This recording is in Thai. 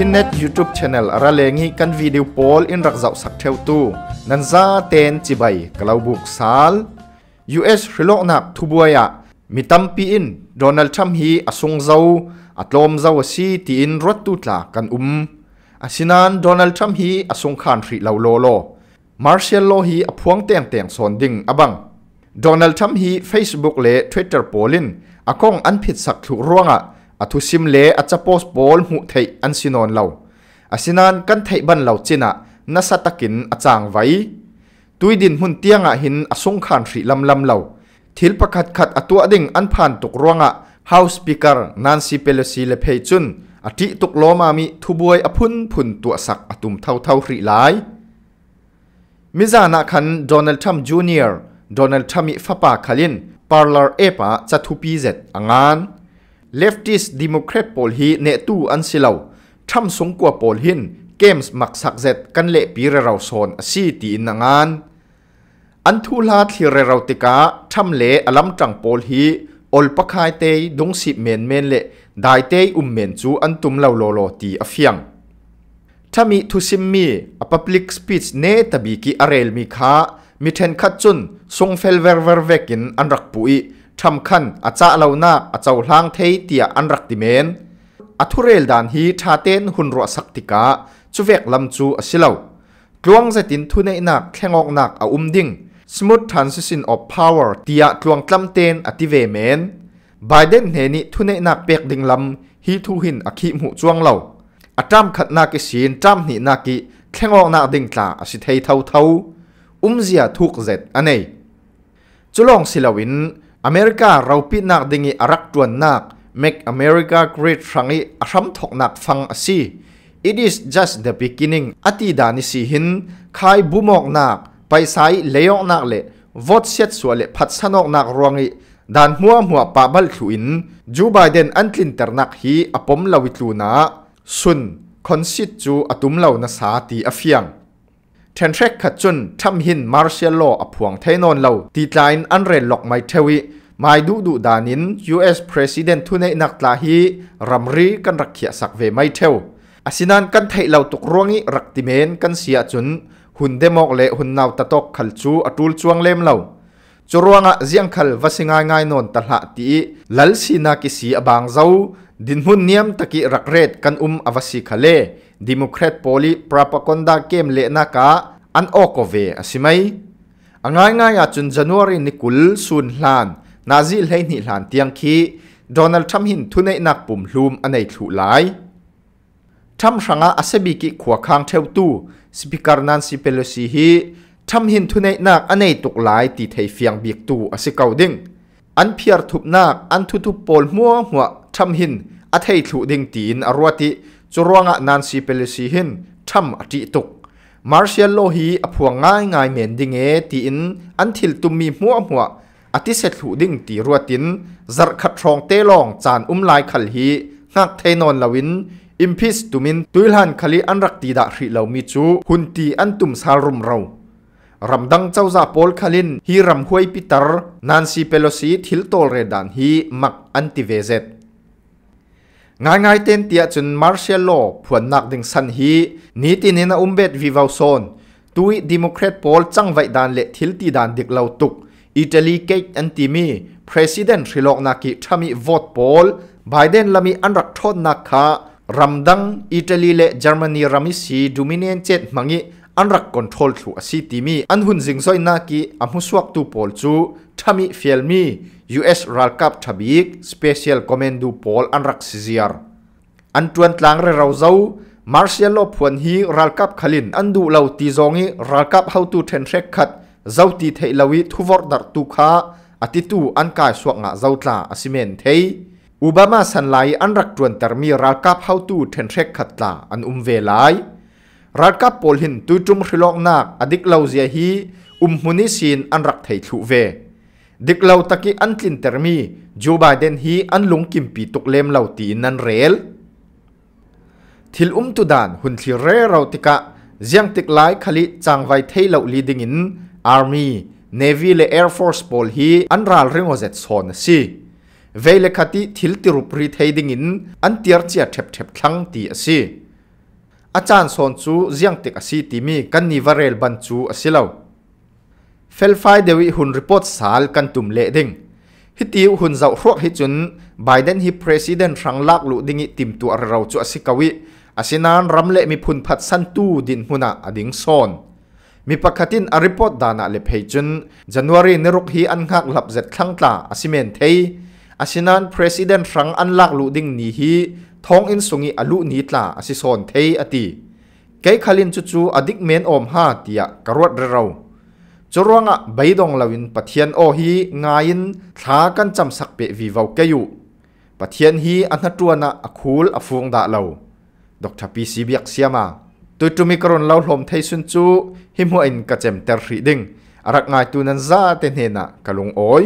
ชินเน็ตยูทูบชาแนลระเลงให้กันวิดีโอพอลอินรักจาสักเท่าตัวนันซาเตนจิใบกล่าวบุกซาล US ฮิโลนักทุบวยะมีตัมพีอินโดนัลด์ทรัมป์ฮีอาสงเจ้าอัตลอมเจ้าวซีที่อินรัตตุลากันอุ้มอาชินันโดนัลด์ทรัมป์ฮีอาสงขันทรีลาวโลโลมาร์เชลโลฮีอพวงเตียงเตียงสอนดิงอับังโดนัลด์ทรัมป์ฮีเฟซบุ๊กเล่ทวิตเตอร์โพลินอากงอันผิดสักถูกรวงอ่ะอาทุสิมเลอาจะโพสบอลหูไทยอันสินอนเราอาสินันกันไทยบันเราจินะนัสตะกินอาจางไว้ตุยดินหุ่นเตียงอะหินอสงขานสีลำลำเราทิลประคัดขัดอตัวดิ่งอันผ่านตกรวงอะ House Speaker Nancy p e l o s เลเพจุนอาธิตกโลมามีทุบวยอพุนพุนตัวสักอตุมเท่าเท่ารีหลายมิจานาคันโดนัลด์ทรัมป์จูเนียร์โดนัลด์ทรัมป์ฟ้าปาคลินปาร์ลาร์เอปะจะทุบปีเจ็ดอังาน leftist democrat pol hi ne tu an silo tham sung kwa pol hin games mak sak zet kan le pi ra raw son a si ti in angan an thu la thlir ra raw tika tham le alam tang pol hi ol pakhai te dong si men men le dai te um men chu an tum lo lo lo ti a fiang thami thu sim mi a public speech ne tabi ki arel mi kha mi then khat chun song fel ver ver vekin an rak pui trăm khan ở cha lo na ở chau lang thei tia ăn rắc ti men a rèn dan hi cha tên hun ro sak tika chu vek lam chu a silo tluang zetin thu nei nak thlengok nak ở um ding smooth transition of power tia tluang tlam tên ở ti ve men Biden he ni thu nei nak pek ding lam hi thu hin a khi mu chuang lo a tam khat na ki sin tam ni na ki thlengok nak ding tla a si thei thau thau um zia thuk zet anei chulong silawin America raupi nak dingi arak tuan nak make America great rangi asham thok nak fang asi it is just the beginning ati dani si hin khai bumok nak paisai leyok nak le vote set suwa le phatsanok nak ruangi dan mua mua pa bal thuin Joe Biden an tlin ternak hi apom lawitlu na sun consit chu atum lo na sa ti afiang เทนเทรคขจุนทำหินมาร์เชลโลอพวงเทนนเลาตีไลนอันเรนหลอกไม่เทวิม่ดูดูดานิน US President ทุนในนักลาฮีรัมรีกันรักเขียสักเวไม่เทวอาศินันกันไทยเราตกร่วงอีรักติเมนกันเสียจุน หุ่นเดมอกเละหุ่นนาวตะตกขัลจูอตูลจวงเลมเราจรวงะเสียงขลวสิงายง่ายนนตละตีลัลสีนากิสีอบางเจ้าดินหุ่นเนียมตะกิรักเรดกันอุ้มอวสิขะเลดิโมครตโพลีปรัปกันดาเกมเล่นกันอันโอเควีสิไหม่ายง่ายจนจันวารีนิคุลสุนลานนาซิลเฮนิลานเตียงคีโดนัลด์ทรัมป์หินทุนในนักปุ่มลูมอันในถูกไล่ทรัมป์สังอาเซบิกิขวางคางเทวตูสปิการนันซิเปโลซีฮีทรัมป์หินทุนในนักอันในตกไล่ตีไทยฟียงบิกตูอัศสิเกาดิงอันเพียร์ทุบนักอันทุทุบโพลมัวหัวทรัมป์หินอันไทยถูกดิงตีนอรวติจรวงนันซีเปเลซีหินทำอติตุกมาร์เชลโลฮีอพวงง่ายง่ายเหม็นดิเงตีอินอันทิลตุมมีหัวหัวอติเสถุดิ่งตีรัวตินจัดขัดทองเตลองจานอุ้มลายขลลฮีงักเทนอนลวิน อิมพิสตุมิน ตุยลันคลีอันรักตีดาริเลามิจู หุนตีอันตุมซารุมเรารำดังเจ้าซาปอลคลินฮีรำห้วยปิตร์นันซีเปโลซีทิลโตเรดันฮีมักอันติเวเซตงายงายเต้นเตียจนมาร์เชลโลผวนนักดึงสันฮีนี่ตีนี้นะอุ้มเบ็วิวาวโซนตุยดิโมแครตโอลจังไวดานเละทิลตีดานเด็กเล่าตุกอิตาลีเกตอันติมีประธานริลอกนักิทามีวอตโอลไบเดนลามีอันรักทอนนักขะรัมดังอิตาลีและเยอรมนีรามิสีดูมิเนียนเจ็มังิอันรักคอนโทรลถูกสิทีมีอันหุ่นซิงซอยนากีอันหุ่นสวกตูปอลจูทามิเฟลมี US รัลกับทบีกสเปเชียลคอมเมนดูปอลอันรักซิจิอาร์อันจวนตลางเรเราเจ้ามาร์เชียลพวนฮีรัลกับขลินอันดูเล่าตีจงีรัลกับเฮาตูเทนเชคขัดเจ้าตีเทลวิทุวอร์ดักตูคาอติตูอันกายสวกงะเจ้าตลาอสิเมนเทอุบามาสันไลอันรักจวนตอร์มีรัลกับเฮาตูเทนเชคขัดตาอันอุมเวไลรัฐกับโพลหินตุจุ่มฮิลอกนักอดิกเลาเซียฮีอุ้มฮุนิสินอันรักไทยทูเวดิกเลาตะกี้อันจินเตอร์มี จูบาเดนฮีอันลุงกิมปีตุกเลมเลาตีนันเรลทิลอุ้มตุดานหุ่นทิเรเราติกะเจียงติกไลคลิจางไวไทเลาลีดิงินอาร์มีเนวีและแอร์ฟอร์สโพลฮีอันรัลเริองโอเจตดโซนซีเวลคติทิลติรุปรีไทยดิงินอันเตียร์เจียเทบเทบลังตีซีอาจารย์สอนจูเจียงติกสีติมีกันนิวเรลบันจูอสิเลาเฟลไฟเดวิหุนรีพอร์ตสาลกันตุมเลดิงฮิติหุนเจ้าครวฮิจุนไบเดนฮิประธานรังลักลุดิงิติมตัวเราจูอสิกวิอาศินานรำเละมีพุนพัดสันตูดินหุนะอดิงซอนมีประกาศินอริพอดดานาเลเพจุนจันวารีนรกฮีอันหักหลับเจ็ดครั้งตาอาศิเมนเทยอาศินานประธานรังอันลักลุดิงนี้ฮีทองอินสุงิอลุนีตลาอสิสอนเทยอตีไกขลินจูจูอดิกเมนอมฮาเตียกรวดเรวจรวงะใบดองลาวินปะเทียนโอฮีงายินทากันจำสักเปวีวาวเกยุปะเทียนฮีอันทัตวนะอคูลอฟงดาเลาดอกทัปีสีเบียกเสียมาตุยตุมิกรนเลาลมไทยสุนจูหิมหัวอินกระเจมเตอร์รีดิงอารักงายตุนันซาเตนเฮนะกะลงโอย